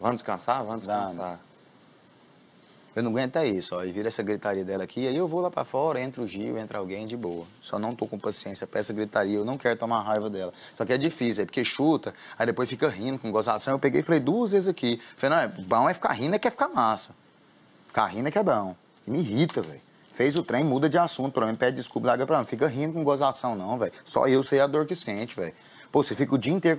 Vamos descansar? Vamos descansar. Né? Eu não aguento é isso, ó. E vira essa gritaria dela aqui, aí eu vou lá para fora, entra o Gil, entra alguém de boa. Só não tô com paciência pra essa gritaria, eu não quero tomar raiva dela. Só que é difícil, é porque chuta, aí depois fica rindo com gozação. Eu peguei e falei duas vezes aqui. Falei, não, é bom é ficar rindo é que é ficar massa. Ficar rindo é que é bom. Me irrita, velho. Fez o trem, muda de assunto pra mim, pede desculpa, larga pra mim. Fica rindo com gozação, não, velho. Só eu sei a dor que sente, velho. Pô, você fica o dia inteiro